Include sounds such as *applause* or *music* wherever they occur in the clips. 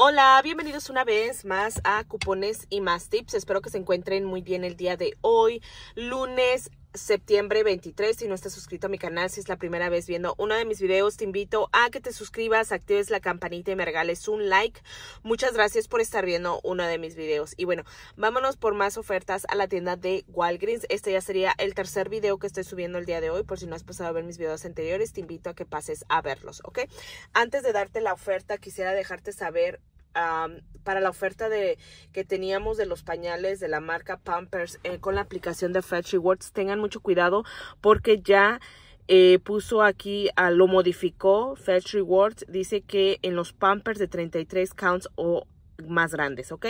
Hola, bienvenidos una vez más a Cupones y más Tips. Espero que se encuentren muy bien el día de hoy, lunes septiembre 23. Si no estás suscrito a mi canal, si es la primera vez viendo uno de mis videos, te invito a que te suscribas, actives la campanita y me regales un like. Muchas gracias por estar viendo uno de mis videos. Y bueno, vámonos por más ofertas a la tienda de Walgreens. Este ya sería el tercer video que estoy subiendo el día de hoy. Por si no has pasado a ver mis videos anteriores, te invito a que pases a verlos, ¿ok? Antes de darte la oferta, quisiera dejarte saber para la oferta de, que teníamos de los pañales de la marca Pampers eh, con la aplicación de Fetch Rewards. Tengan mucho cuidado porque ya eh, puso aquí, ah, lo modificó Fetch Rewards. Dice que en los Pampers de 33 counts o más grandes, ¿ok?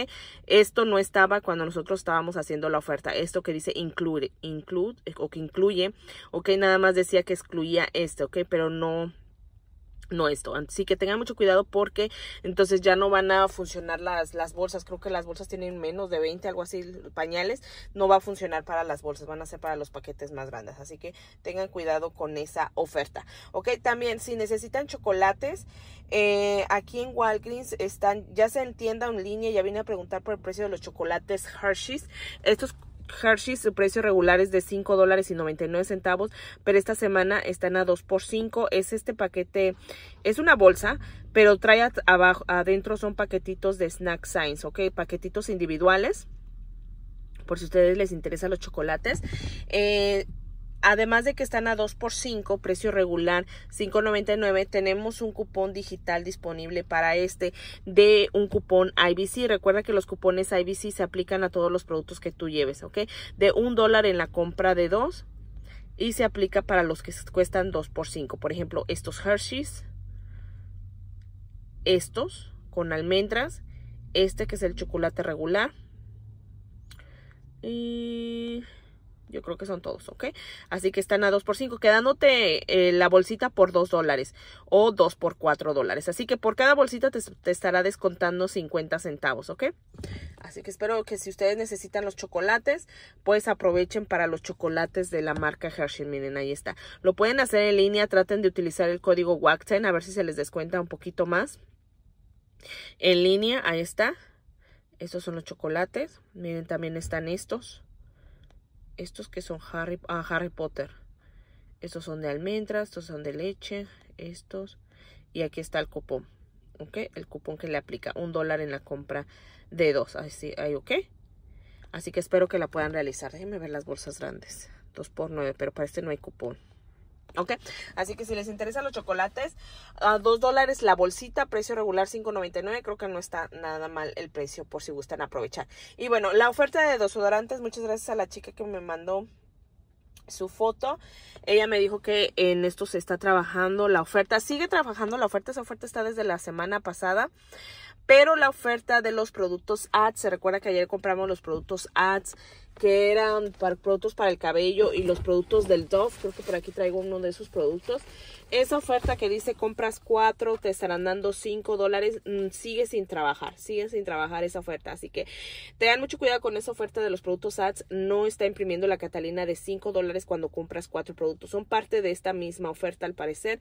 Esto no estaba cuando nosotros estábamos haciendo la oferta. Esto que dice include, include eh, o que incluye, ¿ok? Nada más decía que excluía esto, ¿ok? Pero no, no esto. Así que tengan mucho cuidado porque entonces ya no van a funcionar las, las bolsas. Creo que las bolsas tienen menos de 20, algo así, pañales. No va a funcionar para las bolsas, van a ser para los paquetes más grandes. Así que tengan cuidado con esa oferta. Ok, también si necesitan chocolates, eh, aquí en Walgreens están, ya se entienda en línea, ya vine a preguntar por el precio de los chocolates Hershey's. Estos Hershey's su precio regular es de 5 dólares y 99 centavos, pero esta semana están a 2 por 5. Es este paquete, es una bolsa, pero trae abajo, adentro son paquetitos de Snack Science, ¿ok? Paquetitos individuales por si a ustedes les interesan los chocolates. Eh, Además de que están a 2 x 5, precio regular 5.99, tenemos un cupón digital disponible para este de un cupón IBC. Recuerda que los cupones IBC se aplican a todos los productos que tú lleves, ¿ok? De un dólar en la compra de dos y se aplica para los que cuestan 2 x 5. Por ejemplo, estos Hershey's, estos con almendras, este que es el chocolate regular y yo creo que son todos, ¿ok? Así que están a 2 por 5, quedándote eh, la bolsita por 2 dólares o 2 por 4 dólares. Así que por cada bolsita te, estará descontando 50 centavos, ¿ok? Así que espero que si ustedes necesitan los chocolates, pues aprovechen para los chocolates de la marca Hershey. Miren, ahí está. Lo pueden hacer en línea, traten de utilizar el código WhatsApp e a ver si se les descuenta un poquito más. En línea, ahí está. Estos son los chocolates. Miren, también están estos estos que son Harry, ah, Harry Potter. Estos son de almendras, estos son de leche, estos. Y aquí está el cupón. ¿Ok? El cupón que le aplica. Un dólar en la compra de dos. Así, ahí, ¿ok? Así que espero que la puedan realizar. Déjenme ver las bolsas grandes. Dos por nueve. pero para este no hay cupón. ¿Ok? Así que si les interesan los chocolates, a 2 dólares la bolsita, precio regular 5.99, creo que no está nada mal el precio por si gustan aprovechar. Y bueno, la oferta de dos sudorantes, muchas gracias a la chica que me mandó su foto. Ella me dijo que en esto se está trabajando la oferta. Sigue trabajando la oferta. Esa oferta está desde la semana pasada. Pero la oferta de los productos ads, se recuerda que ayer compramos los productos ads que eran productos para el cabello y los productos del Dove. Creo que por aquí traigo uno de esos productos. Esa oferta que dice compras cuatro, te estarán dando cinco dólares, mm, sigue sin trabajar, sigue sin trabajar esa oferta. Así que tengan mucho cuidado con esa oferta de los productos ads. No está imprimiendo la Catalina de cinco dólares cuando compras cuatro productos. Son parte de esta misma oferta al parecer,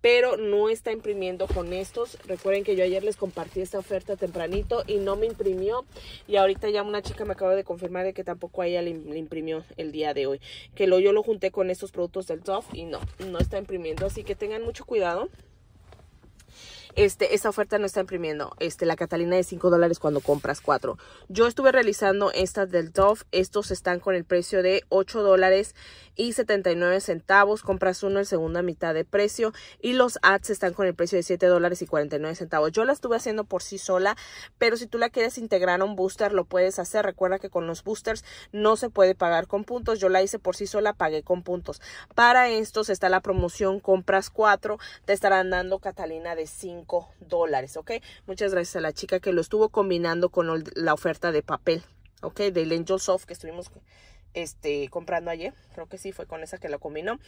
pero no está imprimiendo con estos. Recuerden que yo ayer les compartí esta oferta tempranito y no me imprimió. Y ahorita ya una chica me acaba de confirmar de que tampoco ella le, le, imprimió el día de hoy. Que lo, yo lo junté con estos productos del Dove y no, no está imprimiendo. Así que tengan mucho cuidado esta oferta no está imprimiendo. Este, la Catalina de 5 dólares cuando compras 4. Yo estuve realizando estas del Dove. Estos están con el precio de 8 dólares y 79 centavos. Compras uno en segunda mitad de precio. Y los ads están con el precio de 7 dólares y 49 centavos. Yo la estuve haciendo por sí sola, pero si tú la quieres integrar a un booster, lo puedes hacer. Recuerda que con los boosters no se puede pagar con puntos. Yo la hice por sí sola, pagué con puntos. Para estos está la promoción compras 4. Te estarán dando Catalina de 5 dólares, ¿ok? Muchas gracias a la chica que lo estuvo combinando con la oferta de papel, ¿ok? Del Angel Soft que estuvimos este, comprando ayer. Creo que sí, fue con esa que lo combinó.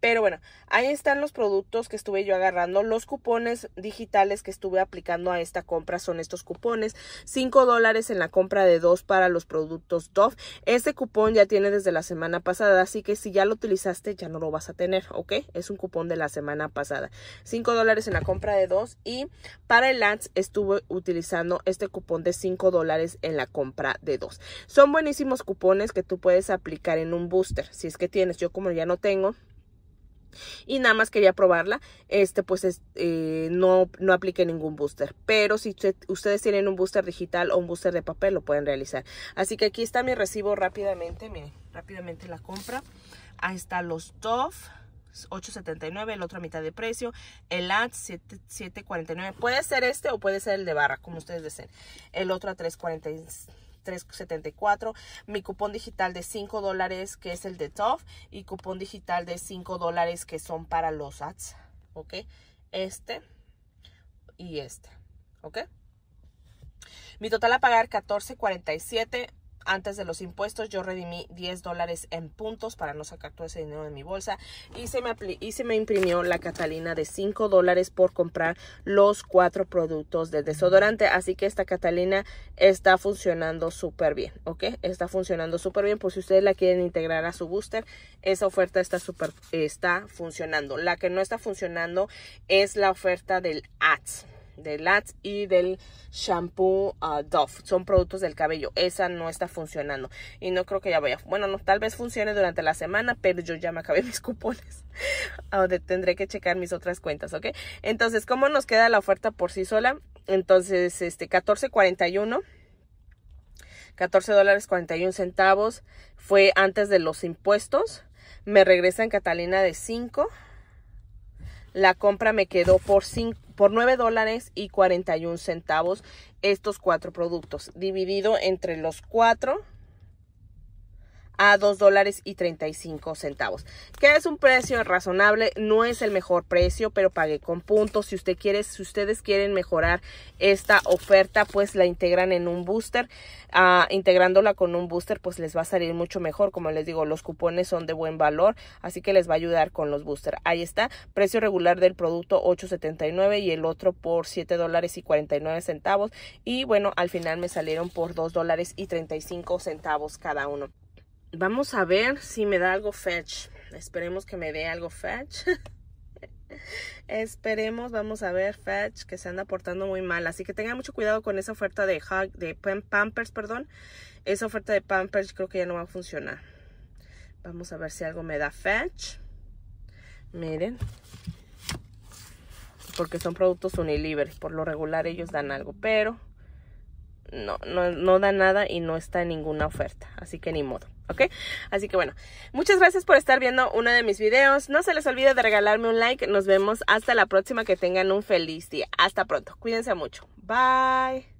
Pero bueno, ahí están los productos que estuve yo agarrando. Los cupones digitales que estuve aplicando a esta compra son estos cupones. 5 dólares en la compra de dos para los productos Dove. Este cupón ya tiene desde la semana pasada, así que si ya lo utilizaste ya no lo vas a tener, ¿ok? Es un cupón de la semana pasada. 5 dólares en la compra de dos y para el ads estuve utilizando este cupón de 5 dólares en la compra de dos. Son buenísimos cupones que tú puedes aplicar en un booster, si es que tienes, yo como ya no tengo. Y nada más quería probarla, este pues eh, no, no apliqué ningún booster, pero si ustedes tienen un booster digital o un booster de papel lo pueden realizar. Así que aquí está mi recibo rápidamente, miren, rápidamente la compra. Ahí está los Dove. 8.79, el otro a mitad de precio, el ad 7.49, puede ser este o puede ser el de barra, como ustedes deseen, el otro a 3.49 3.74, mi cupón digital de 5 dólares que es el de top y cupón digital de 5 dólares que son para los ads, ¿ok? Este y este, ¿ok? Mi total a pagar 14.47 antes de los impuestos yo redimí 10 dólares en puntos para no sacar todo ese dinero de mi bolsa y se me, y me imprimió la Catalina de 5 dólares por comprar los cuatro productos del desodorante. Así que esta Catalina está funcionando súper bien, ¿ok? Está funcionando súper bien por si ustedes la quieren integrar a su booster. Esa oferta está súper, está funcionando. La que no está funcionando es la oferta del ads del LATS y del shampoo ah, Dove. Son productos del cabello. Esa no está funcionando. Y no creo que ya vaya. Bueno, no, tal vez funcione durante la semana, pero yo ya me acabé *laughs* mis cupones. Ahora tendré que checar mis otras cuentas, ¿ok? Entonces, ¿cómo nos queda la oferta por sí sola? Entonces, este, 1441. 14 dólares 41 centavos fue antes de los impuestos. Me regresa en Catalina de 5 la compra me quedó por, cinco, por 9 dólares y 41 centavos estos cuatro productos, dividido entre los cuatro a $2.35 dólares que es un precio razonable, no es el mejor precio, pero pagué con puntos. Si usted quiere, si ustedes quieren mejorar esta oferta, pues la integran en un booster. Ah, integrándola con un booster, pues les va a salir mucho mejor. Como les digo, los cupones son de buen valor, así que les va a ayudar con los boosters. Ahí está, precio regular del producto 8.79 y el otro por $7.49 dólares y centavos. Y bueno, al final me salieron por $2.35 dólares cada uno. Vamos a ver si me da algo fetch. Esperemos que me dé algo fetch. *laughs* Esperemos, vamos a ver Fetch que se anda portando muy mal, así que tengan mucho cuidado con esa oferta de, Pampers, perdón. Esa oferta de Pampers creo que ya no va a funcionar. Vamos a ver si algo me da Fetch. Miren. Porque son productos Unilever, por lo regular ellos dan algo, pero no, no, no da nada y no está en ninguna oferta, así que ni modo. ¿ok? Así que bueno, muchas gracias por estar viendo uno de mis videos. No se les olvide de regalarme un like. Nos vemos hasta la próxima. Que tengan un feliz día. Hasta pronto. Cuídense mucho. Bye.